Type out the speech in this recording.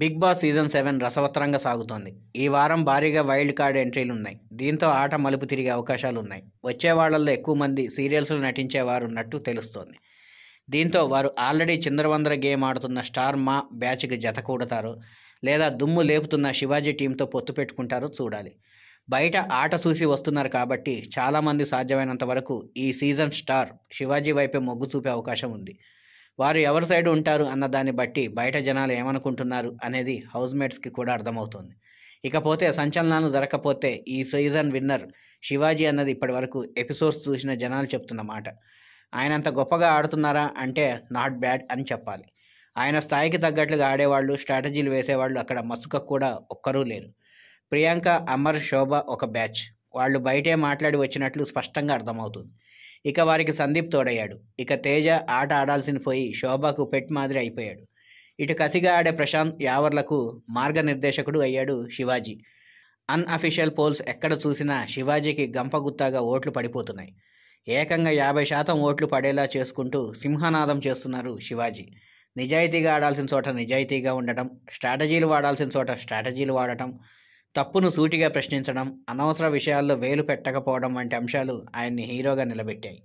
big boss season seven రసవత్తరంగా సాగుతోంది ఈ వారం భారీగా వైల్డ్ కార్డ్ ఎంట్రీలు ఉన్నాయి దీంతో ఆట మలుపు తిరిగే అవకాశాలు ఉన్నాయి వచ్చే వాళ్ళల్లో ఎక్కువ మంది సీరియల్స్లో నటించేవారు ఉన్నట్టు తెలుస్తోంది దీంతో వారు ఆల్రెడీ చంద్రవందర గేమ్ ఆడుతున్న స్టార్ మా బ్యాచ్కి జత కూడతారు లేదా దుమ్ము లేపుతున్న శివాజీ టీంతో పొత్తు పెట్టుకుంటారో చూడాలి బయట ఆట చూసి వస్తున్నారు కాబట్టి చాలామంది సాధ్యమైనంత వరకు ఈ సీజన్ స్టార్ శివాజీ వైపే మొగ్గు చూపే అవకాశం ఉంది వారు ఎవరి సైడ్ ఉంటారు అన్న దాన్ని బట్టి బయట జనాలు ఏమనుకుంటున్నారు అనేది హౌస్మేట్స్కి కూడా అర్థమవుతుంది ఇకపోతే సంచలనాలు జరగకపోతే ఈ సీజన్ విన్నర్ శివాజీ అన్నది ఇప్పటి వరకు ఎపిసోడ్స్ చూసిన జనాలు చెప్తున్న మాట అంత గొప్పగా ఆడుతున్నారా అంటే నాట్ బ్యాడ్ అని చెప్పాలి ఆయన స్థాయికి తగ్గట్లుగా ఆడేవాళ్ళు స్ట్రాటజీలు వేసేవాళ్ళు అక్కడ మత్సుక కూడా ఒక్కరూ లేరు ప్రియాంక అమర్ శోభ ఒక బ్యాచ్ వాళ్ళు బయటే మాట్లాడి వచ్చినట్లు స్పష్టంగా అర్థమవుతుంది ఇక వారికి సందీప్ తోడయ్యాడు ఇక తేజ ఆట ఆడాల్సిన పోయి శోభకు పెట్ మాదిరి అయిపోయాడు ఇటు కసిగా ఆడే ప్రశాంత్ యావర్లకు మార్గనిర్దేశకుడు అయ్యాడు శివాజీ అన్అఫీషియల్ పోల్స్ ఎక్కడ చూసినా శివాజీకి గంపగుత్తాగా ఓట్లు పడిపోతున్నాయి ఏకంగా యాభై శాతం ఓట్లు పడేలా చేసుకుంటూ సింహనాదం చేస్తున్నారు శివాజీ నిజాయితీగా ఆడాల్సిన చోట నిజాయితీగా ఉండటం స్ట్రాటజీలు వాడాల్సిన చోట స్ట్రాటజీలు వాడటం తప్పును సూటిగా ప్రశ్నించడం అనవసర విషయాల్లో వేలు పెట్టకపోవడం వంటి అంశాలు ఆయన్ని హీరోగా నిలబెట్టాయి